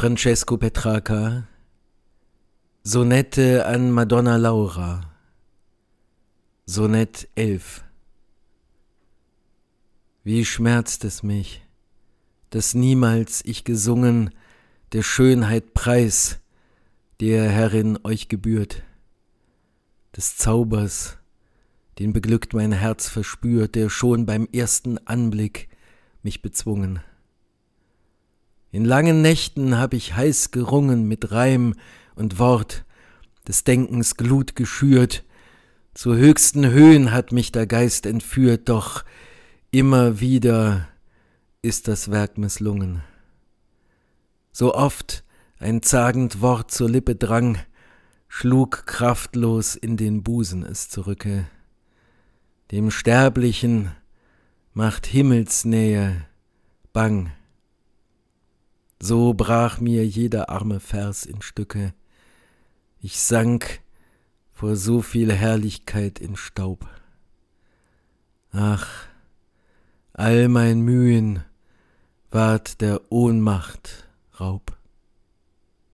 Francesco Petrarca Sonette an Madonna Laura Sonett 11 Wie schmerzt es mich, dass niemals ich gesungen der Schönheit Preis, der Herrin euch gebührt, des Zaubers, den beglückt mein Herz verspürt, der schon beim ersten Anblick mich bezwungen. In langen Nächten hab ich heiß gerungen mit Reim und Wort, des Denkens Glut geschürt. Zu höchsten Höhen hat mich der Geist entführt, doch immer wieder ist das Werk misslungen. So oft ein zagend Wort zur Lippe drang, schlug kraftlos in den Busen es zurücke. Dem Sterblichen macht Himmelsnähe bang. So brach mir jeder arme Vers in Stücke. Ich sank vor so viel Herrlichkeit in Staub. Ach, all mein Mühen ward der Ohnmacht Raub.